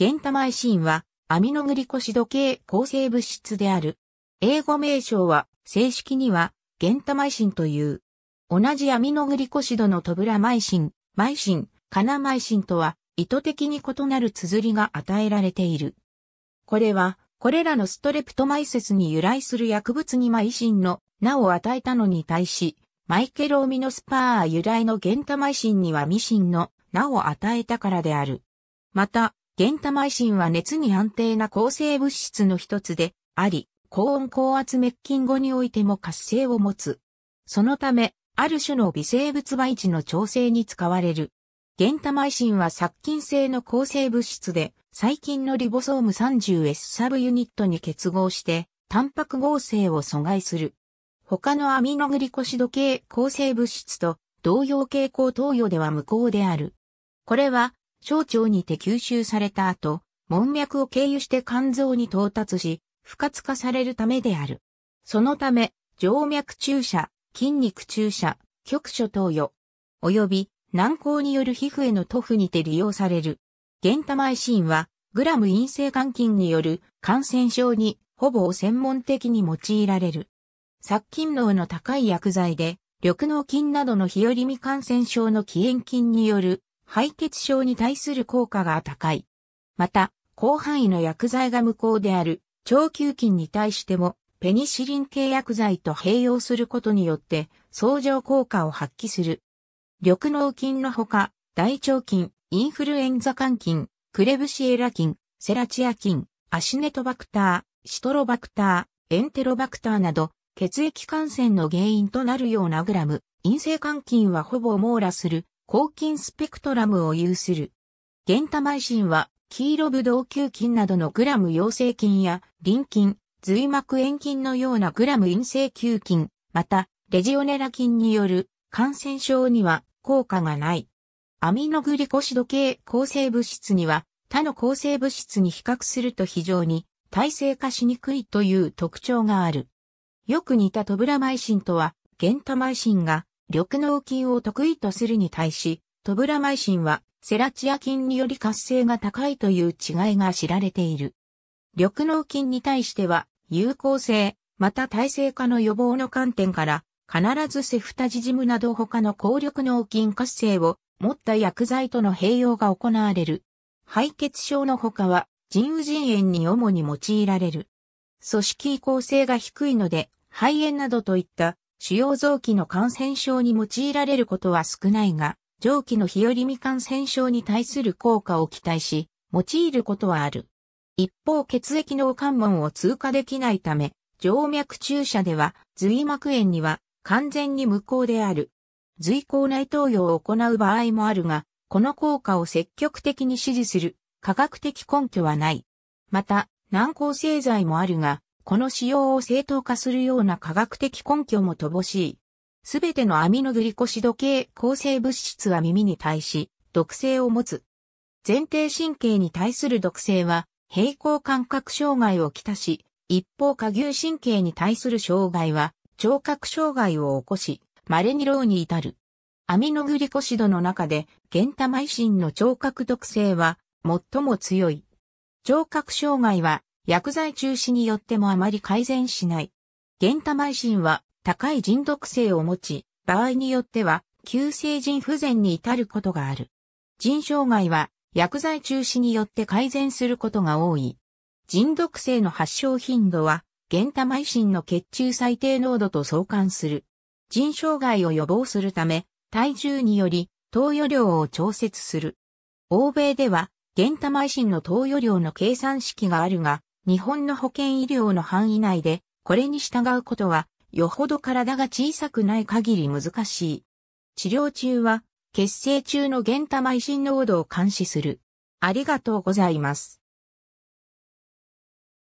ゲンタマイシンはアミノグリコシド系構成物質である。英語名称は正式にはゲンタマイシンという。同じアミノグリコシドのトブラマイシン、マイシン、カナマイシンとは意図的に異なる綴りが与えられている。これは、これらのストレプトマイセスに由来する薬物にマイシンの名を与えたのに対し、マイケローミノスパー由来のゲンタマイシンにはミシンの名を与えたからである。また、ゲンタマイシンは熱に安定な抗生物質の一つであり、高温高圧滅菌後においても活性を持つ。そのため、ある種の微生物培地の調整に使われる。ゲンタマイシンは殺菌性の抗生物質で、細菌のリボソーム 30S サブユニットに結合して、タンパク合成を阻害する。他のアミノグリコシド系抗生物質と同様傾向投与では無効である。これは小腸にて吸収された後、門脈を経由して肝臓に到達し、不活化されるためである。そのため、静脈注射、筋肉注射、局所投与、及び軟膏による皮膚への塗布にて利用される。ゲンタマイシンは、グラム陰性肝菌による感染症にほぼ専門的に用いられる。殺菌能の高い薬剤で、緑脳菌などの日和見感染症の起炎菌による敗血症に対する効果が高い。また、広範囲の薬剤が無効である腸球菌に対しても、ペニシリン系薬剤と併用することによって、相乗効果を発揮する。緑脳菌のほか、大腸菌、インフルエンザ肝菌、クレブシエラ菌、セラチア菌、アシネトバクター、シトロバクター、エンテロバクターなど、血液感染の原因となるようなグラム、陰性肝菌はほぼ網羅する抗菌スペクトラムを有する。ゲンタマイシンは、黄色ブドウ球菌などのグラム陽性菌や、リン菌、髄膜炎菌のようなグラム陰性球菌、また、レジオネラ菌による感染症には効果がない。アミノグリコシド系抗生物質には、他の抗生物質に比較すると非常に耐性化しにくいという特徴がある。よく似たトブラマイシンとは、ゲンタマイシンが緑脳菌を得意とするに対し、トブラマイシンはセラチア菌により活性が高いという違いが知られている。緑脳菌に対しては、有効性、また耐性化の予防の観点から、必ずセフタジジムなど他の効力脳菌活性を持った薬剤との併用が行われる。敗血症の他は、腎右腎炎に主に用いられる。組織移行性が低いので、肺炎などといった主要臓器の感染症に用いられることは少ないが、上記の日和未感染症に対する効果を期待し、用いることはある。一方血液の関門を通過できないため、静脈注射では、髄膜炎には完全に無効である。髄口内投与を行う場合もあるが、この効果を積極的に支持する科学的根拠はない。また、軟膏製剤もあるが、この使用を正当化するような科学的根拠も乏しい。すべてのアミノグリコシド系構成物質は耳に対し、毒性を持つ。前提神経に対する毒性は、平行感覚障害をきたし、一方下牛神経に対する障害は、聴覚障害を起こし、稀に老に至る。アミノグリコシドの中で、ゲンタマイシンの聴覚毒性は、最も強い。聴覚障害は、薬剤中止によってもあまり改善しない。ゲンタマイシンは高い人毒性を持ち、場合によっては急性腎不全に至ることがある。腎障害は薬剤中止によって改善することが多い。人毒性の発症頻度は、ゲンタマイシンの血中最低濃度と相関する。腎障害を予防するため、体重により投与量を調節する。欧米では、ゲンタマイシンの投与量の計算式があるが、日本の保険医療の範囲内で、これに従うことは、よほど体が小さくない限り難しい。治療中は、血清中の原多タマ濃度を監視する。ありがとうございます。